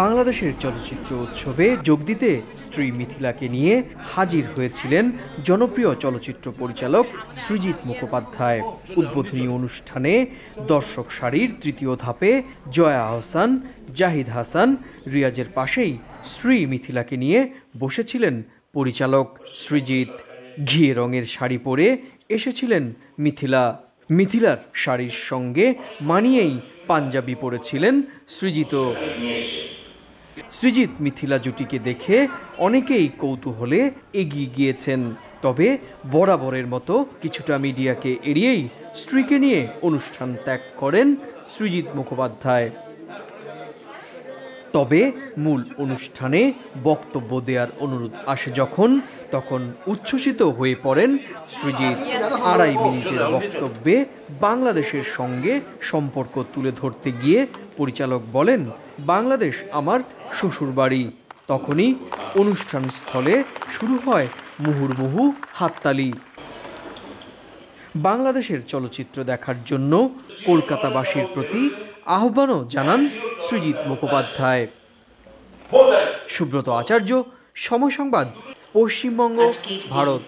বাংলাদেশের চলচ্চিত্র উৎসবে যোগ দিতে স্ত্রী মিথিলাকে নিয়ে হাজির হয়েছিলেন জনপ্রিয় চলচ্চিত্র পরিচালক সৃজিত মুখোপাধ্যায় উদ্বোধনী অনুষ্ঠানে দর্শক সারির তৃতীয় ধাপে জয়া আহসান জাহিদ হাসান রিয়াজের পাশেই স্ত্রী মিথিলাকে নিয়ে বসেছিলেন পরিচালক সৃজিত ঘিয়ে রঙের শাড়ি পরে এসেছিলেন মিথিলা মিথিলার শাড়ির সঙ্গে মানিয়েই পাঞ্জাবি পরেছিলেন সৃজিত সৃজিত মিথিলা জুটিকে দেখে অনেকেই কৌতূহলে এগিয়ে গিয়েছেন তবে বরাবরের মতো কিছুটা মিডিয়াকে এড়িয়েই স্ত্রীকে নিয়ে অনুষ্ঠান ত্যাগ করেন সৃজিত মুখোপাধ্যায় তবে মূল অনুষ্ঠানে বক্তব্য দেওয়ার অনুরোধ আসে যখন তখন উচ্ছ্বসিত হয়ে পড়েন সৃজিত আড়াই মিনিটের বক্তব্যে বাংলাদেশের সঙ্গে সম্পর্ক তুলে ধরতে গিয়ে পরিচালক বলেন বাংলাদেশ আমার শ্বশুর বাড়ি তখনই অনুষ্ঠান স্থলে শুরু হয় মুহুর্মুহু হাততালি বাংলাদেশের চলচ্চিত্র দেখার জন্য কলকাতাবাসীর প্রতি আহ্বানও জানান সৃজিত মুখোপাধ্যায় সুব্রত আচার্য সমসংবাদ পশ্চিমবঙ্গ ভারত